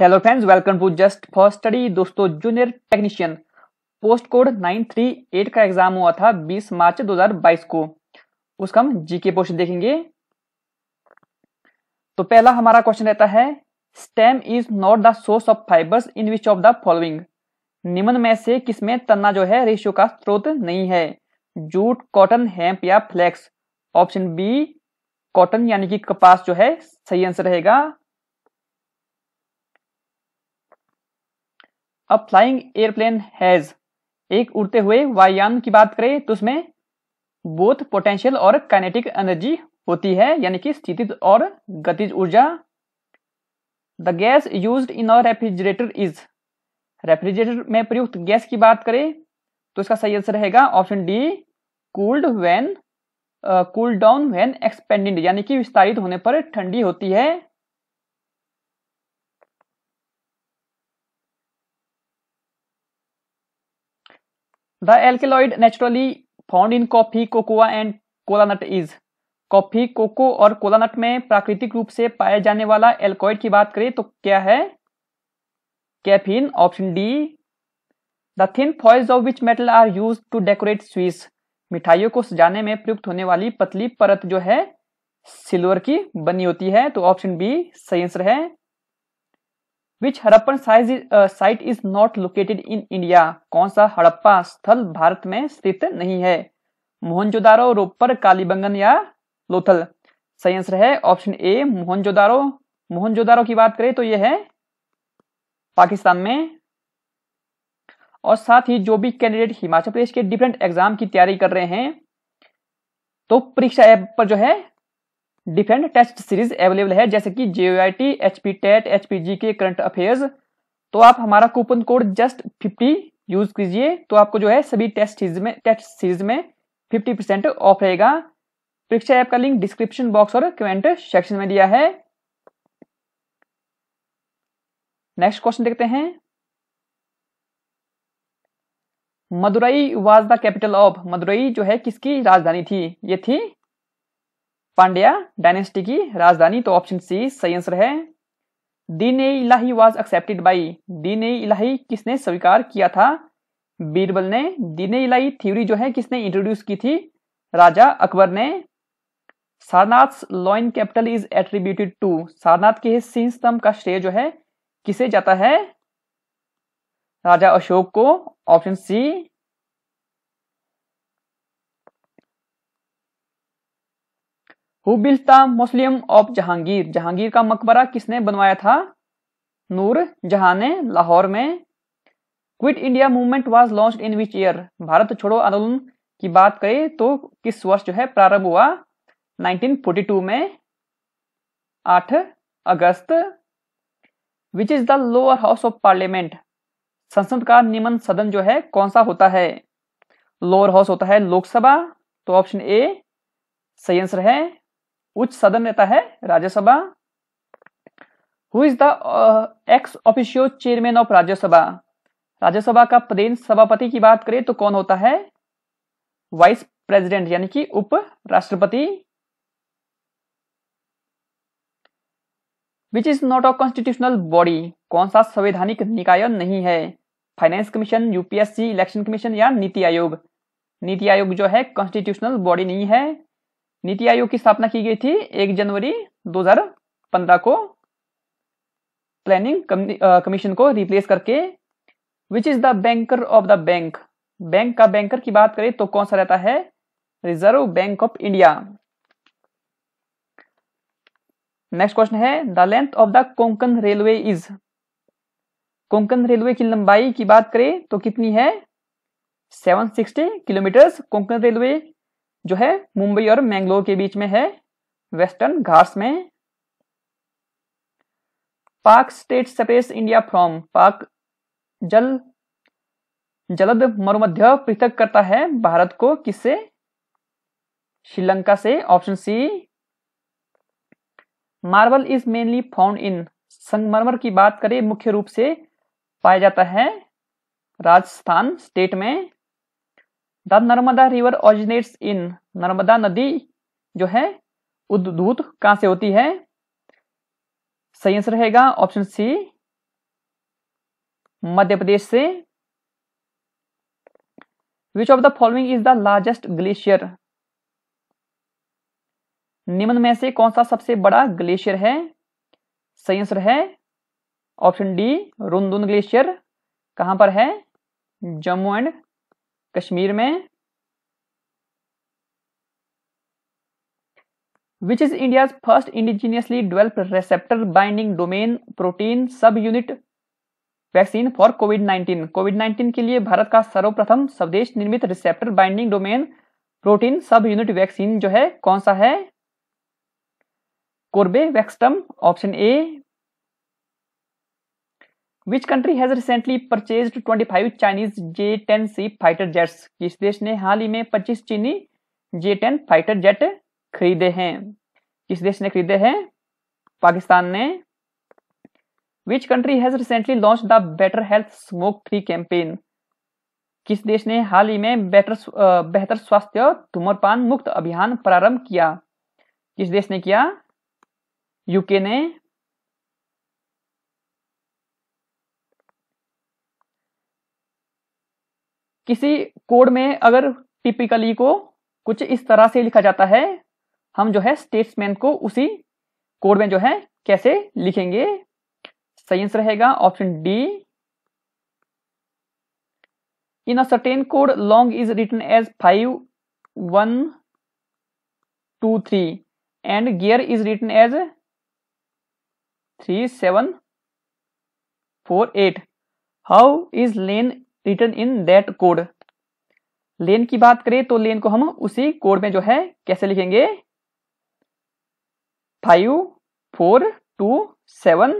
hello friends welcome to just for study दोस्तों junior technician post code 938 का exam हुआ था 20 मार्च 2022 को उसका हम जीके पोस्ट देखेंगे तो पहला हमारा क्वेश्चन रहता है stem is not the source of fibres in which of the following निम्न में से किसमें तना जो है रेशियो का स्रोत नहीं है जूट कॉटन हेम्प या फ्लेक्स ऑप्शन बी कॉटन यानी कि कपास जो है सही आंसर रहेगा अ फ्लाइंग एयरप्लेन हैज एक उड़ते हुए वायुयान की बात करें तो उसमें बोथ पोटेंशियल और काइनेटिक एनर्जी होती है यानी कि स्थिति और गतिज ऊर्जा the gas use in a refrigerator is refrigerator में प्रयुक्त गैस की बात करें तो इसका सही आंसर रहेगा option D cooled when cool down when expanded यानी कि विस्तारित होने पर ठंडी होती है the alkaloid naturally found in coffee cocoa and cola nut is coffee cocoa और कोला नट में प्राकृतिक रूप से पाया जाने वाला एल्कोइड की बात करें तो क्या है caffeine option D the thin foils of which metal are use to decorate स्वीस मिठाइयों को सजाने में प्रयुक्त होने वाली पतली परत जो है सिल्वर की बनी होती है तो ऑप्शन बी सही आंसर है which Harappan site is not located in India कौन सा हड़प्पा स्थल भारत में स्थित नहीं है मोहनजोदारो रोपर कालीबंगन या लोथल सही आंसर है ऑप्शन ए मोहनजोदारो मोहनजोदारो की बात करें तो यह है पाकिस्तान में और साथ ही जो भी कैंडिडेट हिमाचल प्रदेश के डिफरेंट एग्जाम की तैयारी कर रहे हैं तो परीक्षा ऐप पर जो है डिफरेंट टेस्ट सीरीज अवेलेबल है जैसे कि जेओआईटी एचपी टेट एचपीजी के करंट अफेयर्स तो आप हमारा coupon code just fifty use कीजिए तो आपको जो है सभी टेस्ट सीरीज में टेस्ट सीरीज में फिफ्टी परसेंट ऑफ रहेगा परीक्षा ऐप का लिंक डिस्क्रिप्शन बॉक्स और कमेंट सेक्शन में दिया है नेक्स्ट क्वेश्चन देखते हैं Madurai was the capital of Madurai जो है किसकी राजधानी थी ये थी पांड्या डायनेस्टी की राजधानी तो ऑप्शन सी सही आंसर है Din i Ilahi was accepted by Din i इलाही किसने स्वीकार किया था बीरबल ने दीन ए इलाही थ्योरी जो है किसने इंट्रोड्यूस की थी राजा अकबर ने Sarnath lion capital is attributed to Sarnath के सिंह स्तंभ का श्रेय जो है किसे जाता है राजा अशोक को option C who the mausoleum of Jahangir Jahangir का मकबरा किसने बनवाया था नूर जहां ने लाहौर में quit India movement was launch in which year Bharat छोड़ो आंदोलन की बात करें तो किस वर्ष जो है प्रारंभ हुआ 1942 में 8 अगस्त which is the lower house of parliament संसद का निम्न सदन जो है कौन सा होता है लोअर हाउस होता है लोकसभा तो ऑप्शन ए सही आंसर है उच्च सदन नेता है Rajya Sabha who is the ex officio chairman of Rajya Sabha Rajya Sabha का प्रदेश सभापति की बात करें तो कौन होता है वाइस प्रेसिडेंट यानी कि उप राष्ट्रपति which is not a constitutional body कौन सा संवैधानिक निकाय नहीं है finance commission UPSC election commission या नीति आयोग नीति आयोग जो है कॉन्स्टिट्यूशनल बॉडी नहीं है नीति आयोग की स्थापना की गई थी एक जनवरी 2015 को प्लानिंग कमीशन को रिप्लेस करके which is the banker of the bank bank का बैंकर की बात करें तो कौन सा रहता है Reserve Bank of India next question है the length of the Konkan railway is Konkan railway की लंबाई की बात करें तो कितनी है 760 किलोमीटर कोंकण रेलवे जो है मुंबई और मैंगलोर के बीच में है वेस्टर्न घाट्स में पाक स्टेट स्पेस इंडिया फ्रॉम पाक जल जलद मरुमध्य पृथक करता है भारत को किससे श्रीलंका से option C marble is mainly found in संगमरमर की बात करें मुख्य रूप से पाया जाता है राजस्थान स्टेट में the Narmada river originates in Narmada नदी जो है उद्भूत कहां से होती है सही आंसर रहेगा ऑप्शन सी मध्य प्रदेश से which of the following is the largest glacier निम्न में से कौन सा सबसे बड़ा ग्लेशियर है सही आंसर है ऑप्शन डी रुंदुन ग्लेशियर कहां पर है जम्मू एंड कश्मीर में which is India first indigenously developed receptor binding domain protein sub unit vaccine for covid 19 covid 19 के लिए भारत का सर्वप्रथम स्वदेश निर्मित receptor binding domain protein sub unit vaccine जो है कौन सा है Corbevax option A which country has recently purchase 25 Chinese J ten C fighter jets किस देश ने हाल ही में 25 चीनी जे टेन फाइटर जेट खरीदे हैं किस देश ने खरीदे हैं पाकिस्तान ने which country has recently launch the better health smoke free campaign किस देश ने हाल ही में बेटर बेहतर स्वास्थ्य धूम्रपान मुक्त अभियान प्रारंभ किया किस देश ने किया यूके ने किसी कोड में अगर टिपिकली को कुछ इस तरह से लिखा जाता है हम जो है स्टेट्समैन को उसी कोड में जो है कैसे लिखेंगे सही आंसर रहेगा option D in a certain code long is written as five one two three and gear is written as three seven four eight how is lane written in that code lane की बात करें तो लेन को हम उसी code में जो है कैसे लिखेंगे five four two seven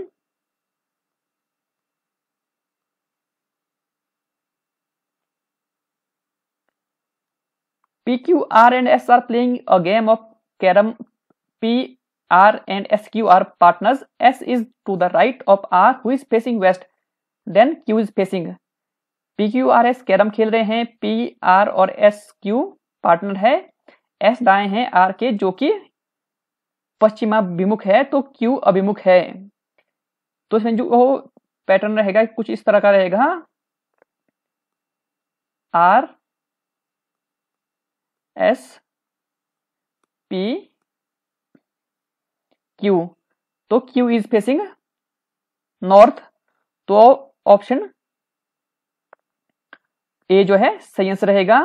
P Q R and S are playing a game of carrom P R and S Q are partners S is to the right of R who is facing west then Q is facing P Q R S carrom खेल रहे हैं P R और S Q partner है S दाएं हैं are के जो कि पश्चिमाभिमुख है तो क्यू अभिमुख है तो इसमें जो पैटर्न रहेगा कुछ इस तरह का रहेगा आर एस पी क्यू तो क्यू इज फेसिंग नॉर्थ तो ऑप्शन ए जो है सही आंसर रहेगा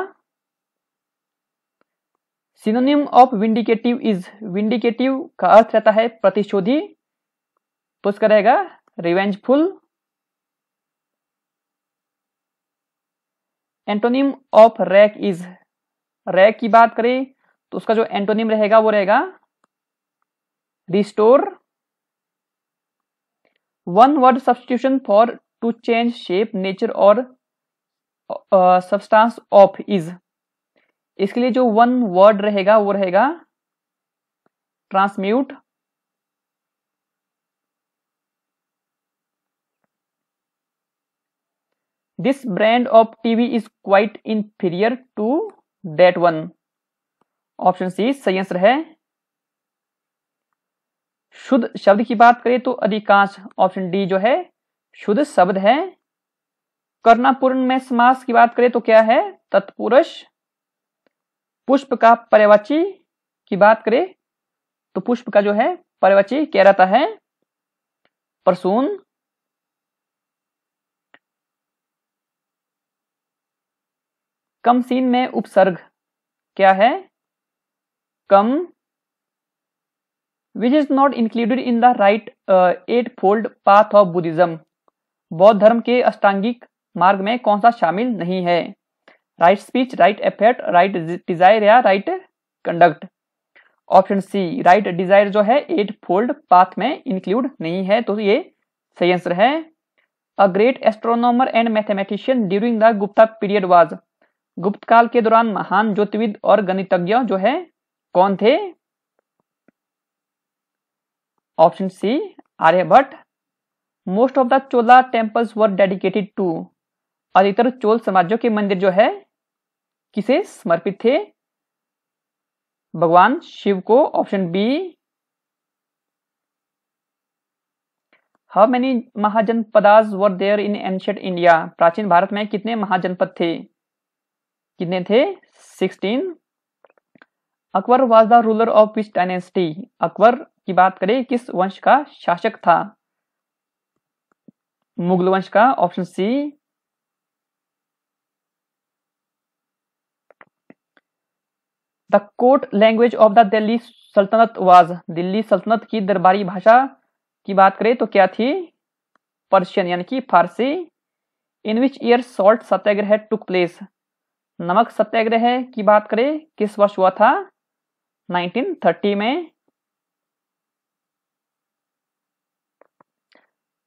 synonym of vindictive is vindictive का अर्थ रहता है प्रतिशोधी तो रहेगा revengeful antonym of wreck is wreck की बात करें तो उसका जो एंटोनिम रहेगा वो रहेगा restore one word substitution for to change shape nature और सबस्टांस ऑफ इज इसके लिए जो वन वर्ड रहेगा वो रहेगा transmute this brand of TV is quite inferior to that one option C सही आंसर है शुद्ध शब्द की बात करें तो अधिकांश ऑप्शन डी जो है शुद्ध शब्द है कर्णापूर्ण में समास की बात करें तो क्या है तत्पुरुष पुष्प का पर्यवाची की बात करें तो पुष्प का जो है पर्यवाची क्या रहता है परसून कम सीन में उपसर्ग क्या है कम which is not included in the right eightfold path of Buddhism बौद्ध धर्म के अष्टांगिक मार्ग में कौन सा शामिल नहीं है right speech right effort right desire या right conduct option C right desire जो है एट फोल्ड पाथ में इंक्लूड नहीं है तो ये सही आंसर है a great astronomer and mathematician during the Gupta period was गुप्त काल के दौरान महान ज्योतिविद और गणितज्ञ जो है कौन थे option C Aryabhatta most of the Chola temples were dedicated to और इतर चोल समाजों के मंदिर जो है किसे समर्पित थे भगवान शिव को option B how many mahajanapadas were there in ancient India प्राचीन भारत में कितने महाजनपद थे कितने थे sixteen Akbar was the ruler of which dynasty Akbar की बात करें किस वंश का शासक था मुगल वंश का option C the court language of the Delhi Saltanat was Delhi सल्तनत की दरबारी भाषा की बात करें तो क्या थी पर्शियन यानी कि Farsi in which year salt satyagraha took place नमक सत्याग्रह की बात करें किस वर्ष हुआ था 1930 में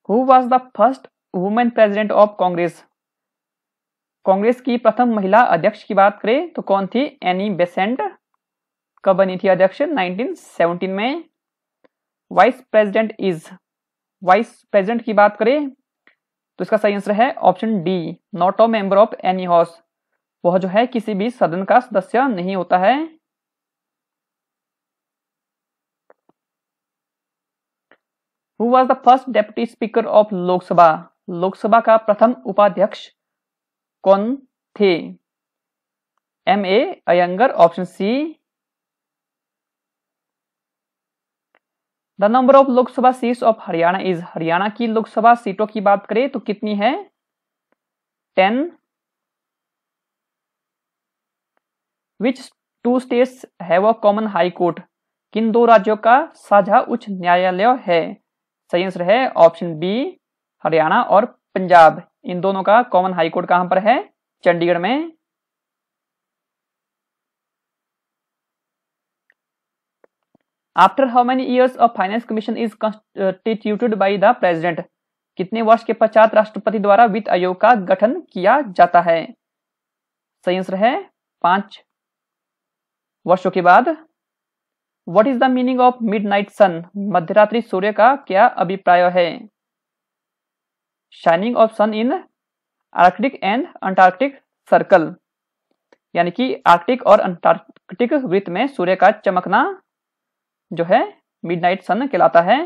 who was the first women president of Congress Congress की प्रथम महिला अध्यक्ष की बात करें तो कौन थी एनी बेसेंट कब बनी थी अध्यक्ष 1917 में vice president is vice president की बात करें तो इसका सही आंसर है option D not a member of any house वह जो है किसी भी सदन का सदस्य नहीं होता है who was the first deputy speaker of Lok Sabha Lok Sabha का प्रथम उपाध्यक्ष कौन थे M A Ayyangar option C the number of Lok Sabha seats of Haryana is Haryana की लोकसभा सीटों की बात करें तो कितनी है ten which two states have a common high court किन दो राज्यों का साझा उच्च न्यायालय है सही आंसर है ऑप्शन बी हरियाणा और पंजाब इन दोनों का कॉमन हाईकोर्ट कहां पर है चंडीगढ़ में after how many years of finance commission is constituted by the president कितने वर्ष के पश्चात राष्ट्रपति द्वारा वित्त आयोग का गठन किया जाता है सही आंसर है पांच वर्षों के बाद what is the meaning of midnight sun मध्यरात्रि सूर्य का क्या अभिप्राय है shining of sun in arctic and antarctic circle यानी कि आर्कटिक और अंटार्कटिक वृत्त में सूर्य का चमकना जो है मिडनाइट सन कहलाता है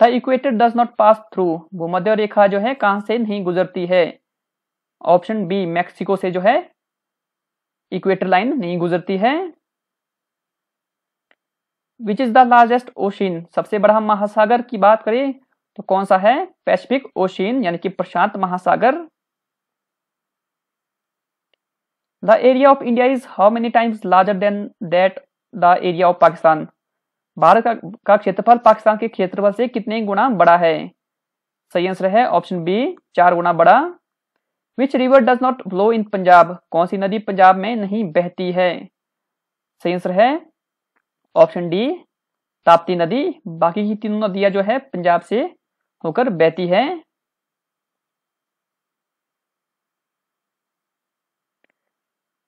the equator does not pass through भूमध्य रेखा जो है कहां से नहीं गुजरती है ऑप्शन बी मैक्सिको से जो है इक्वेटर लाइन नहीं गुजरती है which is the largest ocean सबसे बड़ा महासागर की बात करें तो कौन सा है पैसिफिक ओशियन यानी कि प्रशांत महासागर the area of India is how many times larger than that the area of Pakistan Bharat का, का क्षेत्रफल पाकिस्तान के क्षेत्रफल से कितने गुना बड़ा है सही आंसर है ऑप्शन बी चार गुना बड़ा which river does not flow in Punjab कौन सी नदी पंजाब में नहीं बहती है सही आंसर है ऑप्शन डी ताप्ती नदी बाकी की तीनों नदियां जो है पंजाब से होकर बहती है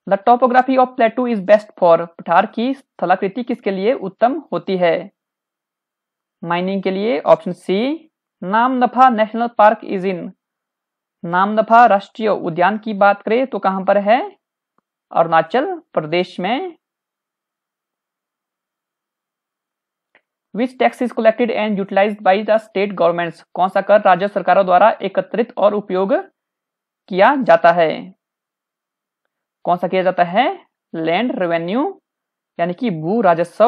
the topography of plateau is best for पठार की स्थलाकृति किसके लिए उत्तम होती है माइनिंग के लिए option C Namdapha national park is in Namdapha राष्ट्रीय उद्यान की बात करें तो कहां पर है अरुणाचल प्रदेश में which tax is collected and utilize by the state governments कौन सा कर राज्य सरकारों द्वारा एकत्रित और उपयोग किया जाता है कौन सा किया जाता है लैंड रेवेन्यू यानी कि भू राजस्व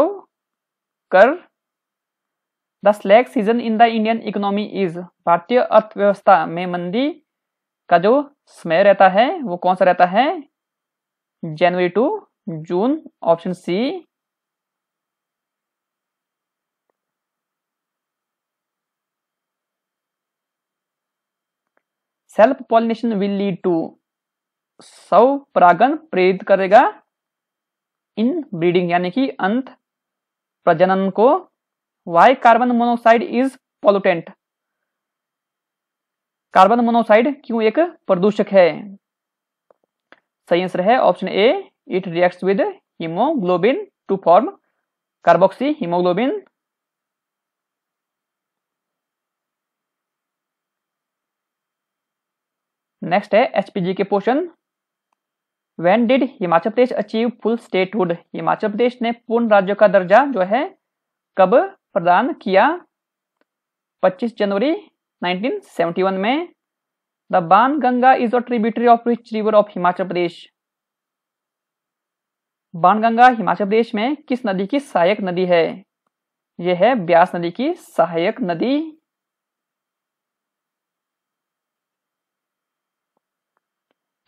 कर the slack season in the Indian economy is भारतीय अर्थव्यवस्था में मंदी का जो समय रहता है वो कौन सा रहता है January to June option C self pollination will lead to सौ परागन प्रेरित करेगा इन ब्रीडिंग यानी कि अंत प्रजनन को why carbon monoxide is pollutant carbon monoxide क्यों एक प्रदूषक है सही आंसर है option A it reacts with haemoglobin to form carboxyhaemoglobin next है एचपीजी के portion when did Himachal Pradesh achieve full statehood Himachal Pradesh ने पूर्ण राज्य का दर्जा जो है कब प्रदान किया 25 जनवरी 1971 में the Ban Ganga is a tributary of which river of Himachal Pradesh Ganga Himachal Pradesh में किस नदी की सहायक नदी है यह है ब्यास नदी की सहायक नदी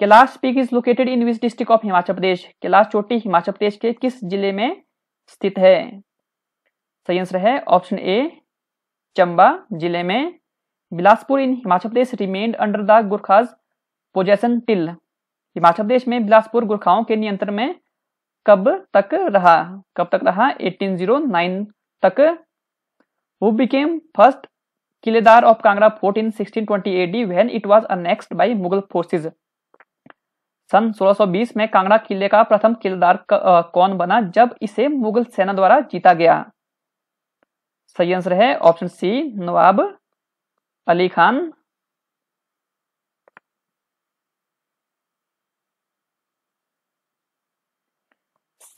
Kailash peak is located in which district of Himachal Pradesh Kailash चोटी हिमाचल प्रदेश के किस जिले में स्थित है सही आंसर है ऑप्शन ए चंबा जिले में Bilaspur in Himachal Pradesh remained under the Gurkhas possession till Himachal Pradesh में बिलासपुर गुरखाओं के नियंत्रण में कब तक रहा कब तक रहा 1809 तक who became first Kiledar of Kangra fort in at D when it was annexed by Mughal forces सन 1620 में कांगड़ा किले का प्रथम किलेदार कौन बना जब इसे मुगल सेना द्वारा जीता गया सही आंसर है option C Nawab Ali Khan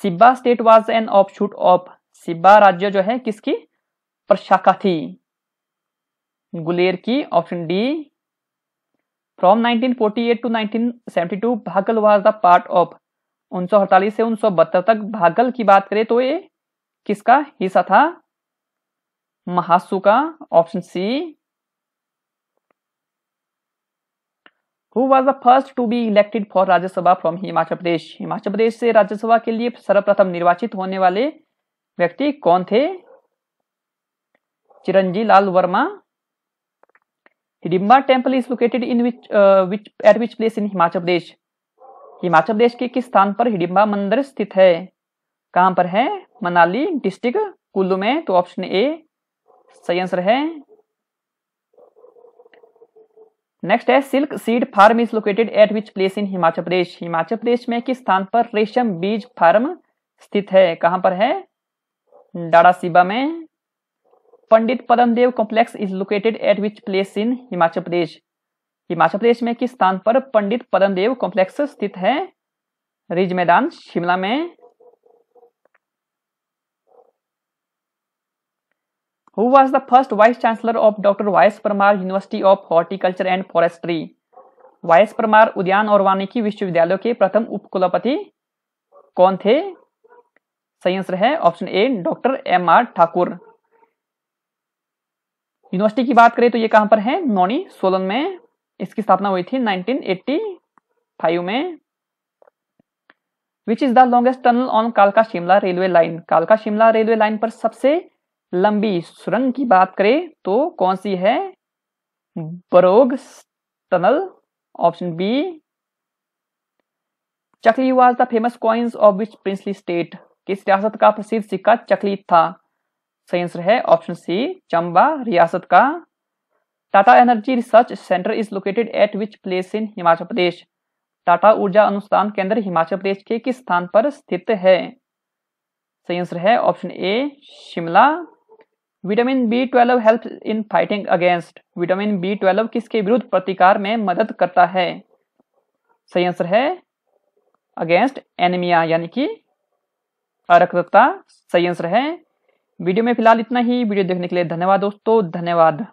Sibba state was an offshoot of Sibba राज्य जो है किसकी प्रशाखा थी गुलेर की ऑप्शन डी फ्रॉम 1948 to 1972 भागल वाज द पार्ट ऑफ उन्नीस से उन्नीस तक भागल की बात करें तो ये किसका हिस्सा था महासु का option C who was the first to be elected for Rajya Sabha from Himachal Pradesh Himachal Pradesh से राज्यसभा के लिए सर्वप्रथम निर्वाचित होने वाले व्यक्ति कौन थे Chiranji Lal Verma Hidimba temple is located in which which at which place in Himachal Pradesh Himachal Pradesh के किस स्थान पर हिडिम्बा मंदिर स्थित है कहाँ पर है मनाली डिस्ट्रिक्ट कुल्लू में तो ऑप्शन ए सही आंसर है नेक्स्ट है silk seed farm is located at which place in Himachal Pradesh Himachal Pradesh में किस स्थान पर रेशम बीज फार्म स्थित है कहाँ पर है डाड़ा सिबा में Pandit Dev complex is located at which place in Himachal Pradesh Himachal Pradesh में किस स्थान पर पंडित देव कॉम्प्लेक्स स्थित है रिज मैदान शिमला में who was the first vice chancellor of doctor Y S Parmar university of horticulture and forestry Y S Parmar उद्यान और वानिकी विश्वविद्यालय के प्रथम उपकुलपति कौन थे सही आंसर है option A doctor M R Thakur university की बात करें तो ये कहां पर है नोनी सोलन में इसकी स्थापना हुई थी 1985 में which is the longest tunnel on कालका शिमला रेलवे लाइन कालका शिमला रेलवे लाइन पर सबसे लंबी सुरंग की बात करें तो कौन सी है Barog tunnel option B Chakli was the famous coins of which princely state किस रियासत का प्रसिद्ध सिक्का चकली था सही आंसर है ऑप्शन सी चंबा रियासत का Tata energy research centre is located at which place in Himachal Pradesh Tata ऊर्जा अनुसंधान केंद्र हिमाचल प्रदेश के किस स्थान पर स्थित है सही आंसर है option A Shimla vitamin B twelve help in fighting against vitamin B twelve किसके विरुद्ध प्रतिकार में मदद करता है सही आंसर है अगेंस्ट एनीमिया यानी कि अरक्तता सही आंसर है वीडियो में फिलहाल इतना ही वीडियो देखने के लिए धन्यवाद दोस्तों धन्यवाद